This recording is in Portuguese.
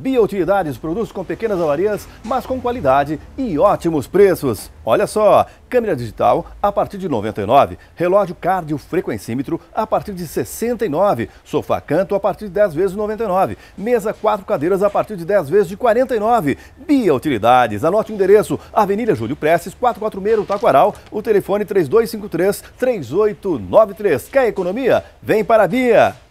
Biotilidades, produtos com pequenas avarias, mas com qualidade e ótimos preços. Olha só, câmera digital a partir de 99, relógio cardiofrequencímetro a partir de 69, sofá canto a partir de 10 vezes 99, mesa quatro cadeiras a partir de 10 vezes de 49. Biotilidades, anote o endereço, Avenida Júlio Prestes, 446 Taquaral, o telefone 3253 3893. Quer economia? Vem para a Bia!